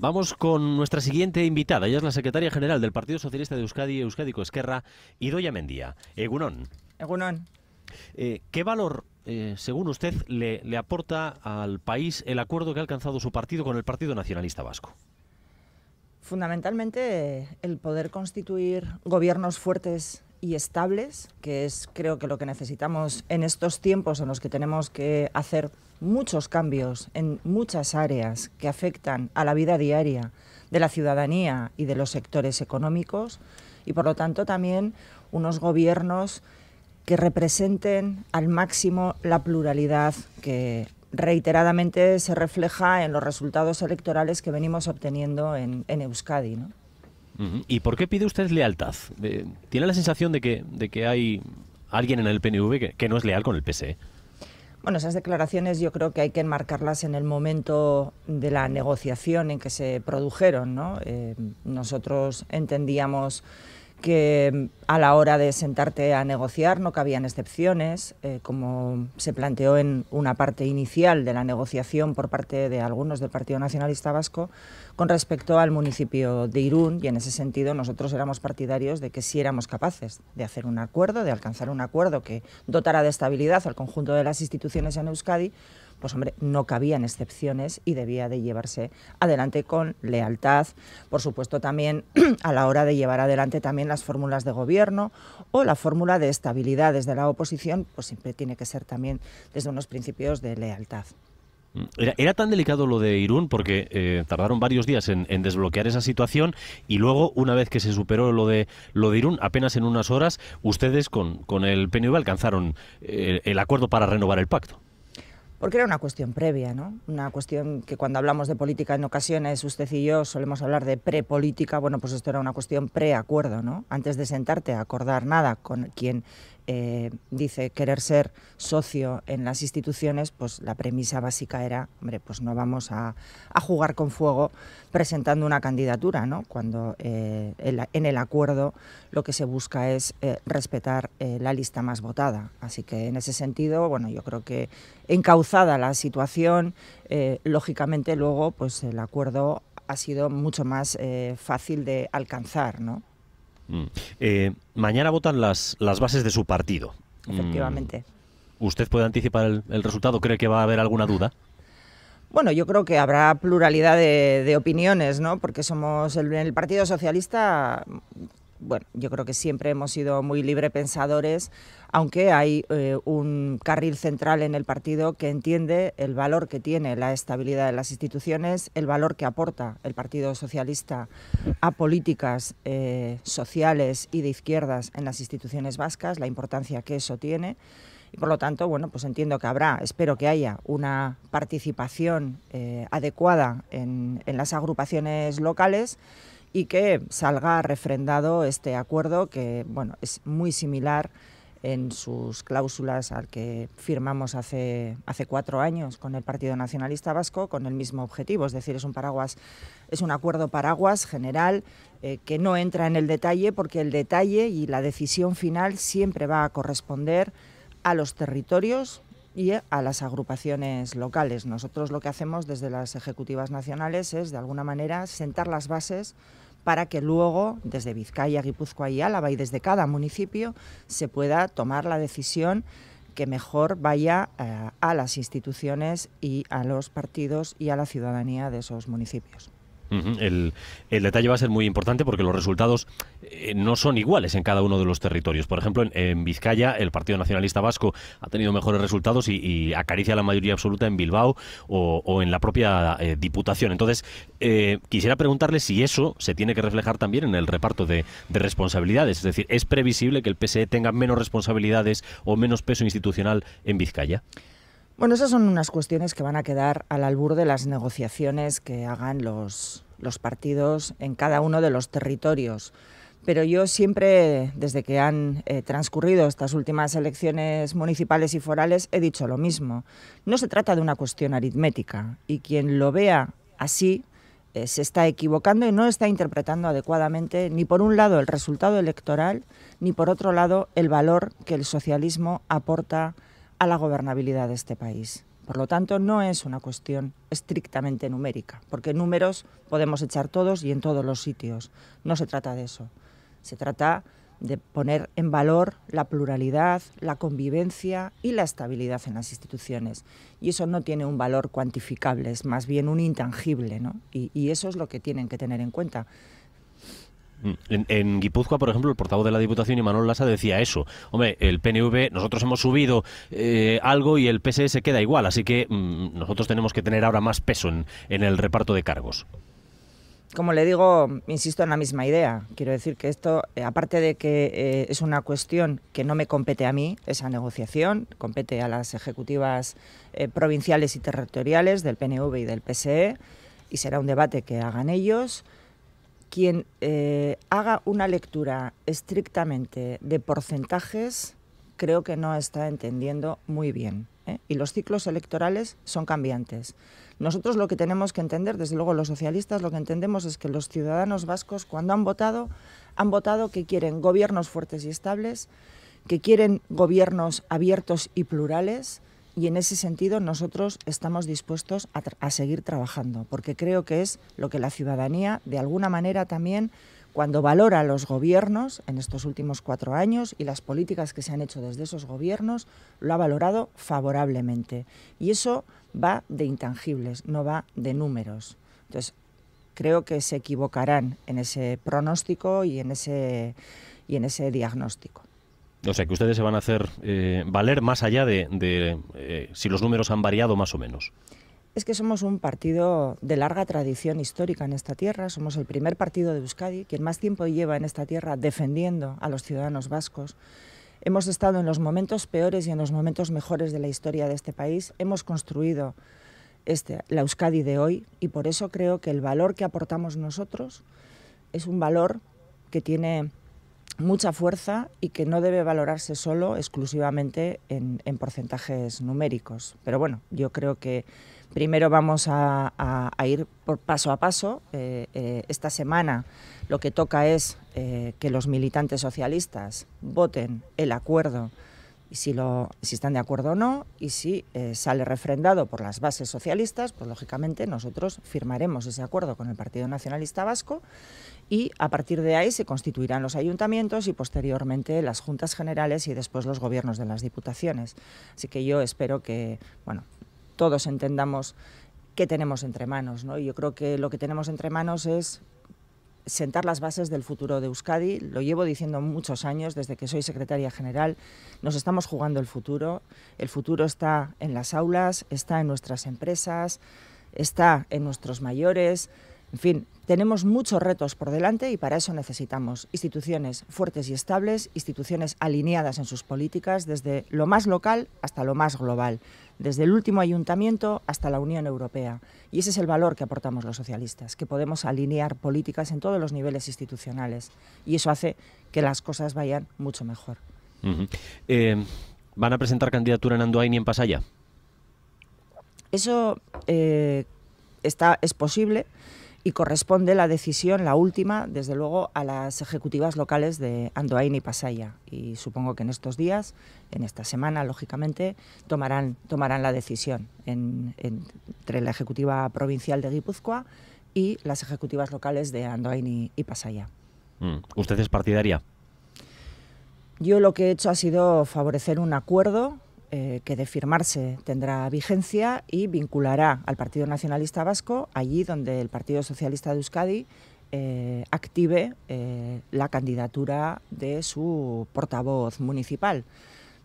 Vamos con nuestra siguiente invitada. Ella es la secretaria general del Partido Socialista de Euskadi, Euskadi Coesquerra, Idoya Mendía. Egunon. Egunon. Eh, ¿Qué valor, eh, según usted, le, le aporta al país el acuerdo que ha alcanzado su partido con el Partido Nacionalista Vasco? Fundamentalmente el poder constituir gobiernos fuertes y estables, que es creo que lo que necesitamos en estos tiempos en los que tenemos que hacer muchos cambios en muchas áreas que afectan a la vida diaria de la ciudadanía y de los sectores económicos y por lo tanto también unos gobiernos que representen al máximo la pluralidad que reiteradamente se refleja en los resultados electorales que venimos obteniendo en, Euskadi. ¿Y por qué pide usted lealtad? Eh, ¿Tiene la sensación de que, hay alguien en el PNV que, que no es leal con el PSE? Bueno, esas declaraciones yo creo que hay que enmarcarlas en el momento de la negociación en que se produjeron. ¿no? Eh, nosotros entendíamos que mm, a la hora de sentarte a negociar no cabían excepciones, eh, como se planteó en una parte inicial de la negociación por parte de algunos del Partido Nacionalista Vasco con respecto al municipio de Irún y en ese sentido nosotros éramos partidarios de que si éramos capaces de hacer un acuerdo, de alcanzar un acuerdo que dotara de estabilidad al conjunto de las instituciones en Euskadi, pues hombre, no cabían excepciones y debía de llevarse adelante con lealtad. Por supuesto, también a la hora de llevar adelante también las fórmulas de gobierno o la fórmula de estabilidad desde la oposición, pues siempre tiene que ser también desde unos principios de lealtad. Mm, era, tan delicado lo de Irún porque eh, tardaron varios días en, desbloquear esa situación y luego, una vez que se superó lo de, lo de Irún, apenas en unas horas, ustedes con, con el PNV alcanzaron eh, el acuerdo para renovar el pacto porque era una cuestión previa, ¿no? Una cuestión que cuando hablamos de política en ocasiones usted y yo solemos hablar de prepolítica, bueno, pues esto era una cuestión preacuerdo, ¿no? Antes de sentarte a acordar nada con quien eh, dice querer ser socio en las instituciones, pues la premisa básica era, hombre, pues no vamos a, jugar con fuego presentando una candidatura, ¿no? Cuando eh, en el acuerdo lo que se busca es eh, respetar la lista más votada. Así que en ese sentido, bueno, yo creo que encauzada la situación, lógicamente luego, pues el acuerdo ha sido mucho más fácil de alcanzar, ¿no? Mm. Eh, mañana votan las, las bases de su partido. Mm. Efectivamente. ¿Usted puede anticipar el, resultado? ¿Cree que va a haber alguna duda? Bueno, yo creo que habrá pluralidad de, opiniones, ¿no? Porque somos el, Partido Socialista bueno, yo creo que siempre hemos sido muy libre pensadores, aunque hay eh, un carril central en el partido que entiende el valor que tiene la estabilidad de las instituciones, el valor que aporta el Partido Socialista a políticas eh, sociales y de izquierdas en las instituciones vascas, la importancia que eso tiene. Y por lo tanto, bueno, pues entiendo que habrá, espero que haya una participación eh, adecuada en, en las agrupaciones locales y que salga refrendado este acuerdo que bueno, es muy similar en sus cláusulas al que firmamos hace, hace cuatro años con el Partido Nacionalista Vasco con el mismo objetivo, es decir, es un paraguas, es un acuerdo paraguas general eh, que no entra en el detalle porque el detalle y la decisión final siempre va a corresponder a los territorios y a las agrupaciones locales. Nosotros lo que hacemos desde las ejecutivas nacionales es, de alguna manera, sentar las bases para que luego, desde Vizcaya, Guipúzcoa y Álava y desde cada municipio, se pueda tomar la decisión que mejor vaya eh, a las instituciones y a los partidos y a la ciudadanía de esos municipios el, detalle va a ser muy importante porque los resultados eh, no son iguales en cada uno de los territorios. Por ejemplo, en, Vizcaya el Partido Nacionalista Vasco ha tenido mejores resultados y, acaricia la mayoría absoluta en Bilbao o, en la propia eh, Diputación. Entonces, eh, quisiera preguntarle si eso se tiene que reflejar también en el reparto de, de, responsabilidades. Es decir, ¿es previsible que el PSE tenga menos responsabilidades o menos peso institucional en Vizcaya? Bueno, esas son unas cuestiones que van a quedar al albur de las negociaciones que hagan los, partidos en cada uno de los territorios. Pero yo siempre, desde que han eh, transcurrido estas últimas elecciones municipales y forales, he dicho lo mismo. No se trata de una cuestión aritmética y quien lo vea así eh, se está equivocando y no está interpretando adecuadamente ni por un lado el resultado electoral ni por otro lado el valor que el socialismo aporta a la gobernabilidad de este país. Por lo tanto, no es una cuestión estrictamente numérica, porque números podemos echar todos y en todos los sitios. No se trata de eso. Se trata de poner en valor la pluralidad, la convivencia y la estabilidad en las instituciones. Y eso no tiene un valor cuantificable, es más bien un intangible, y, y eso es lo que tienen que tener en cuenta. Mm. En, Guipúzcoa, por ejemplo, el portavoz de la Diputación, Imanol Lasa, decía eso. Hombre, el PNV, nosotros hemos subido eh, algo y el PSE se queda igual, así que mm, nosotros tenemos que tener ahora más peso en, el reparto de cargos como le digo, insisto en la misma idea. Quiero decir que esto, eh, aparte de que eh, es una cuestión que no me compete a mí, esa negociación, compete a las ejecutivas provinciales y territoriales del PNV y del PSE, y será un debate que hagan ellos quien eh, haga una lectura estrictamente de porcentajes creo que no está entendiendo muy bien. ¿eh? Y los ciclos electorales son cambiantes. Nosotros lo que tenemos que entender, desde luego los socialistas, lo que entendemos es que los ciudadanos vascos cuando han votado, han votado que quieren gobiernos fuertes y estables, que quieren gobiernos abiertos y plurales, y en ese sentido nosotros estamos dispuestos a, seguir trabajando, porque creo que es lo que la ciudadanía, de alguna manera también, cuando valora los gobiernos en estos últimos cuatro años y las políticas que se han hecho desde esos gobiernos, lo ha valorado favorablemente. Y eso va de intangibles, no va de números. Entonces, creo que se equivocarán en ese pronóstico y en ese, y en ese diagnóstico. O sea, que ustedes se van a hacer eh, valer más allá de, eh, si los números han variado más o menos. Es que somos un partido de larga tradición histórica en esta tierra, somos el primer partido de Euskadi, quien más tiempo lleva en esta tierra defendiendo a los ciudadanos vascos. Hemos estado en los momentos peores y en los momentos mejores de la historia de este país, hemos construido este, la Euskadi de hoy y por eso creo que el valor que aportamos nosotros es un valor que tiene mucha fuerza y que no debe valorarse solo exclusivamente en, porcentajes numéricos. Pero bueno, yo creo que primero vamos a, ir por paso a paso. Eh, eh, esta semana lo que toca es eh, que los militantes socialistas voten el acuerdo y si, lo, si están de acuerdo o no, y si eh, sale refrendado por las bases socialistas, pues lógicamente nosotros firmaremos ese acuerdo con el Partido Nacionalista Vasco y a partir de ahí se constituirán los ayuntamientos y posteriormente las juntas generales y después los gobiernos de las diputaciones. Así que yo espero que bueno, todos entendamos qué tenemos entre manos. ¿no? Y yo creo que lo que tenemos entre manos es sentar las bases del futuro de Euskadi. Lo llevo diciendo muchos años, desde que soy secretaria general. Nos estamos jugando el futuro. El futuro está en las aulas, está en nuestras empresas, está en nuestros mayores, en fin, tenemos muchos retos por delante y para eso necesitamos instituciones fuertes y estables, instituciones alineadas en sus políticas desde lo más local hasta lo más global, desde el último ayuntamiento hasta la Unión Europea. Y ese es el valor que aportamos los socialistas, que podemos alinear políticas en todos los niveles institucionales y eso hace que las cosas vayan mucho mejor. Eh, ¿Van a presentar candidatura en Andoain y en Pasaya? Eso eh, está, es posible y corresponde la decisión, la última, desde luego, a las ejecutivas locales de Andoain y Pasaya. Y supongo que en estos días, en esta semana, lógicamente, tomarán, tomarán la decisión entre la ejecutiva provincial de Guipúzcoa y las ejecutivas locales de Andoain y, y Pasaya. Mm. ¿Usted es partidaria? Yo lo que he hecho ha sido favorecer un acuerdo eh, que de firmarse tendrá vigencia y vinculará al Partido Nacionalista Vasco allí donde el Partido Socialista de Euskadi eh, active eh, la candidatura de su portavoz municipal.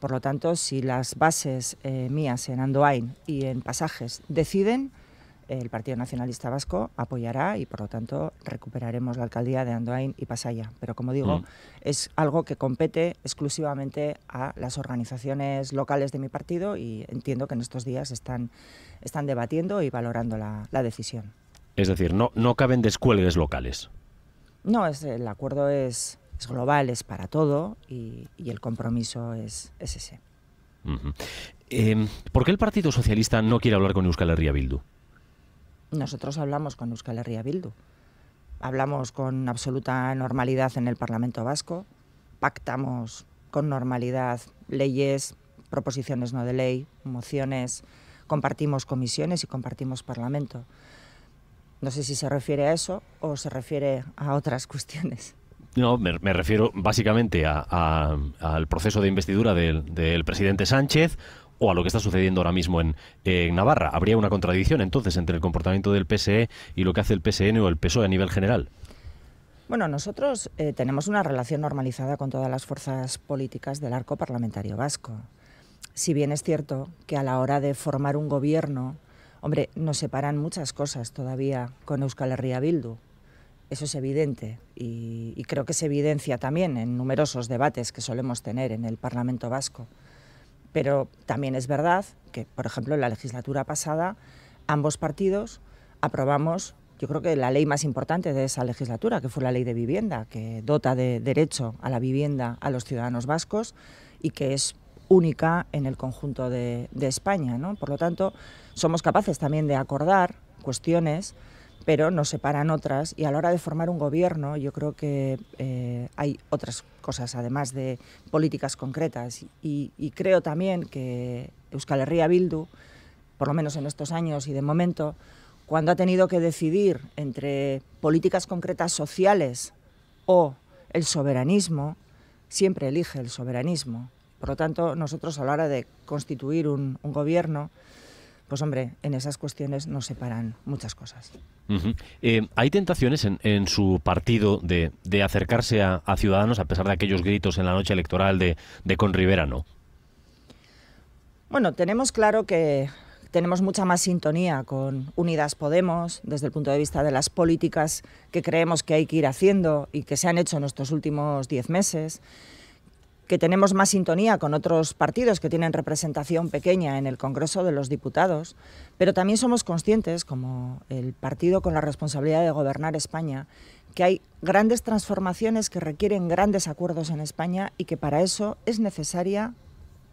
Por lo tanto, si las bases mías en Andoain y en Pasajes deciden, el Partido Nacionalista Vasco apoyará y por lo tanto recuperaremos la alcaldía de Andoain y Pasaya. Pero como digo, mm. es algo que compete exclusivamente a las organizaciones locales de mi partido y entiendo que en estos días están, están debatiendo y valorando la, decisión. Es decir, no, no caben descuelgues locales. No, es, el acuerdo es, global, es para todo y, el compromiso es, ese. Em, ¿Por qué el Partido Socialista no quiere hablar con Euskal Herria Bildu? nosotros hablamos con Euskal Herria Bildu, hablamos con absoluta normalidad en el Parlamento Vasco, pactamos con normalidad leyes, proposiciones no de ley, mociones, compartimos comisiones y compartimos Parlamento. No sé si se refiere a eso o se refiere a otras cuestiones. No, me, refiero básicamente al proceso de investidura del presidente Sánchez, o a lo que está sucediendo ahora mismo en, Navarra. ¿Habría una contradicción entonces entre el comportamiento del PSE y lo que hace el PSN e o el PSOE a nivel general? Bueno, nosotros eh, tenemos una relación normalizada con todas las fuerzas políticas del arco parlamentario vasco. Si bien es cierto que a la hora de formar un gobierno, hombre, nos separan muchas cosas todavía con Euskal Herria Bildu. Eso es evidente y creo que se evidencia también en numerosos debates que solemos tener en el Parlamento vasco. Pero también es verdad que, por ejemplo, en la legislatura pasada, ambos partidos aprobamos, yo creo que la ley más importante de esa legislatura, que fue la ley de vivienda, que dota de derecho a la vivienda a los ciudadanos vascos y que es única en el conjunto de, España. ¿no? Por lo tanto, somos capaces también de acordar cuestiones pero nos separan otras y a la hora de formar un gobierno yo creo que eh, hay otras cosas además de políticas concretas y, creo también que Euskal Herria Bildu, por lo menos en estos años y de momento, cuando ha tenido que decidir entre políticas concretas sociales o el soberanismo, siempre elige el soberanismo. Por lo tanto, nosotros a la hora de constituir un gobierno, pues hombre, en esas cuestiones nos separan muchas cosas. Eh, ¿Hay tentaciones en, su partido de, acercarse a, Ciudadanos a pesar de aquellos gritos en la noche electoral de, de con Rivera, no? Bueno, tenemos claro que tenemos mucha más sintonía con Unidas Podemos desde el punto de vista de las políticas que creemos que hay que ir haciendo y que se han hecho en estos últimos diez meses que tenemos más sintonía con otros partidos que tienen representación pequeña en el Congreso de los Diputados, pero también somos conscientes, como el partido con la responsabilidad de gobernar España, que hay grandes transformaciones que requieren grandes acuerdos en España y que para eso es necesaria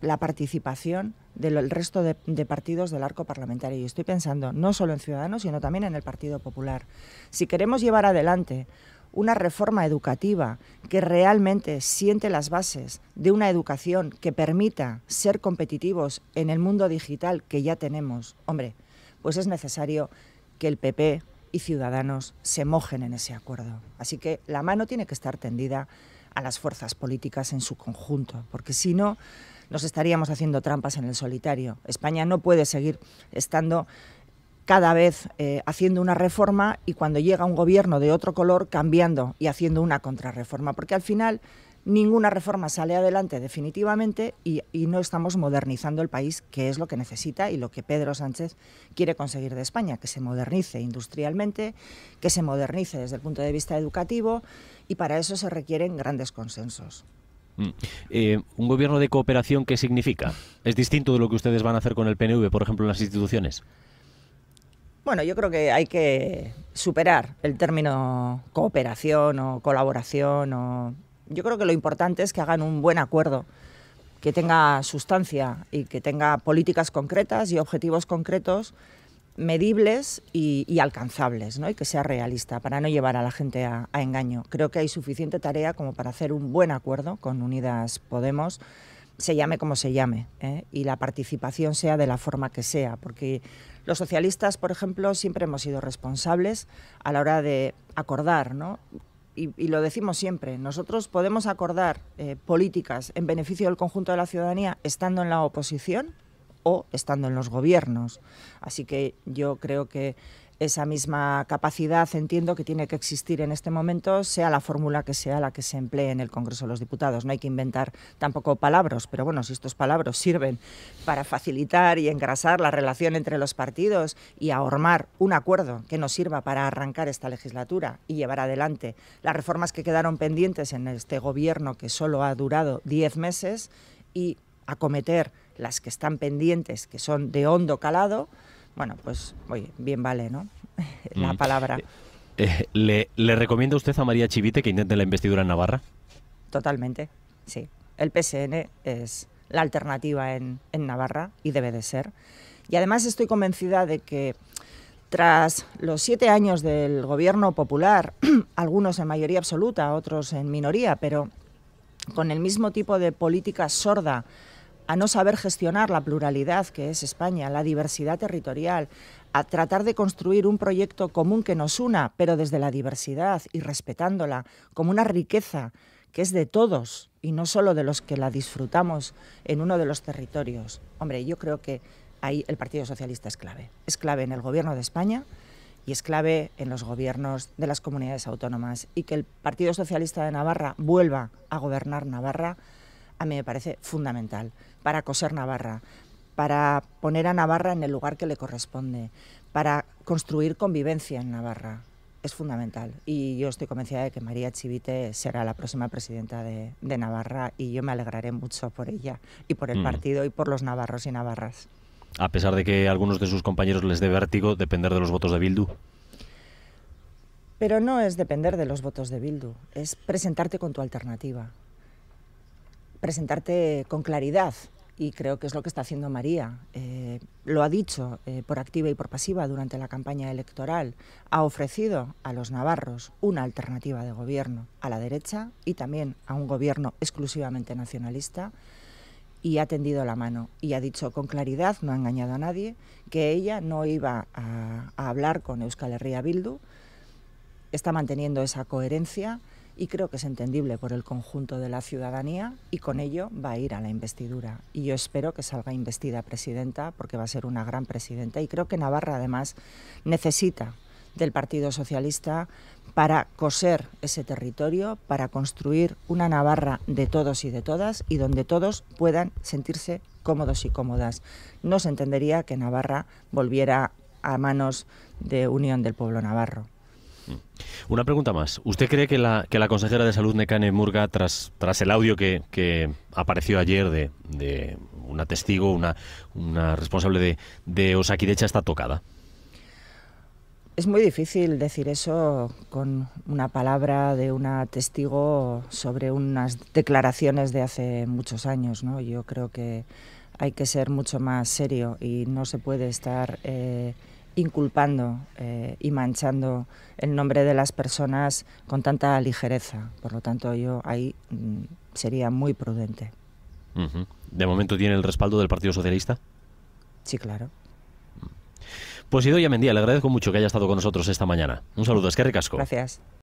la participación del resto de, partidos del arco parlamentario. Y estoy pensando no solo en Ciudadanos, sino también en el Partido Popular. Si queremos llevar adelante una reforma educativa que realmente siente las bases de una educación que permita ser competitivos en el mundo digital que ya tenemos, hombre, pues es necesario que el PP y Ciudadanos se mojen en ese acuerdo. Así que la mano tiene que estar tendida a las fuerzas políticas en su conjunto, porque si no, nos estaríamos haciendo trampas en el solitario. España no puede seguir estando cada vez eh, haciendo una reforma y cuando llega un gobierno de otro color cambiando y haciendo una contrarreforma, porque al final ninguna reforma sale adelante definitivamente y, no estamos modernizando el país, que es lo que necesita y lo que Pedro Sánchez quiere conseguir de España, que se modernice industrialmente, que se modernice desde el punto de vista educativo y para eso se requieren grandes consensos. Mm. Eh, ¿Un gobierno de cooperación qué significa? ¿Es distinto de lo que ustedes van a hacer con el PNV, por ejemplo, en las instituciones? Bueno, yo creo que hay que superar el término cooperación o colaboración. O... Yo creo que lo importante es que hagan un buen acuerdo, que tenga sustancia y que tenga políticas concretas y objetivos concretos medibles y, alcanzables, ¿no? y que sea realista, para no llevar a la gente a, engaño. Creo que hay suficiente tarea como para hacer un buen acuerdo con Unidas Podemos, se llame como se llame, ¿eh? y la participación sea de la forma que sea, porque los socialistas, por ejemplo, siempre hemos sido responsables a la hora de acordar, ¿no? Y, lo decimos siempre, nosotros podemos acordar eh, políticas en beneficio del conjunto de la ciudadanía estando en la oposición o estando en los gobiernos. Así que yo creo que esa misma capacidad entiendo que tiene que existir en este momento, sea la fórmula que sea la que se emplee en el Congreso de los Diputados. No hay que inventar tampoco palabras, pero bueno, si estos palabras sirven para facilitar y engrasar la relación entre los partidos y ahormar un acuerdo que nos sirva para arrancar esta legislatura y llevar adelante las reformas que quedaron pendientes en este gobierno que solo ha durado 10 meses y acometer las que están pendientes, que son de hondo calado, bueno, pues oye, bien vale, ¿no? la mm. palabra. Eh, eh, ¿le, ¿Le recomienda usted a María Chivite que intente la investidura en Navarra? Totalmente, sí. El PSN es la alternativa en, en Navarra y debe de ser. Y además estoy convencida de que tras los siete años del gobierno popular, algunos en mayoría absoluta, otros en minoría, pero con el mismo tipo de política sorda a no saber gestionar la pluralidad que es España, la diversidad territorial, a tratar de construir un proyecto común que nos una, pero desde la diversidad y respetándola como una riqueza que es de todos y no solo de los que la disfrutamos en uno de los territorios. Hombre, yo creo que ahí el Partido Socialista es clave. Es clave en el Gobierno de España y es clave en los gobiernos de las comunidades autónomas. Y que el Partido Socialista de Navarra vuelva a gobernar Navarra a mí me parece fundamental para coser Navarra, para poner a Navarra en el lugar que le corresponde, para construir convivencia en Navarra. Es fundamental y yo estoy convencida de que María Chivite será la próxima presidenta de, Navarra y yo me alegraré mucho por ella y por el mm. partido y por los navarros y navarras. A pesar de que a algunos de sus compañeros les dé vértigo depender de los votos de Bildu. Pero no es depender de los votos de Bildu, es presentarte con tu alternativa presentarte con claridad y creo que es lo que está haciendo María. Eh, lo ha dicho eh, por activa y por pasiva durante la campaña electoral. Ha ofrecido a los navarros una alternativa de gobierno a la derecha y también a un gobierno exclusivamente nacionalista y ha tendido la mano y ha dicho con claridad, no ha engañado a nadie, que ella no iba a, a hablar con Euskal Herria Bildu. Está manteniendo esa coherencia y creo que es entendible por el conjunto de la ciudadanía y con ello va a ir a la investidura. Y yo espero que salga investida presidenta porque va a ser una gran presidenta y creo que Navarra además necesita del Partido Socialista para coser ese territorio, para construir una Navarra de todos y de todas y donde todos puedan sentirse cómodos y cómodas. No se entendería que Navarra volviera a manos de Unión del Pueblo Navarro. Mm. Una pregunta más. ¿Usted cree que la, que la consejera de salud Nekane Murga, tras, tras el audio que, apareció ayer de, una testigo, una, una responsable de, de Osakidecha, está tocada? Es muy difícil decir eso con una palabra de una testigo sobre unas declaraciones de hace muchos años, ¿no? Yo creo que hay que ser mucho más serio y no se puede estar eh, inculpando eh, y manchando el nombre de las personas con tanta ligereza. Por lo tanto, yo ahí mm, sería muy prudente. ¿De momento tiene el respaldo del Partido Socialista? Sí, claro. Pues Idoia Mendía, le agradezco mucho que haya estado con nosotros esta mañana. Un saludo, es que ricasco. Gracias.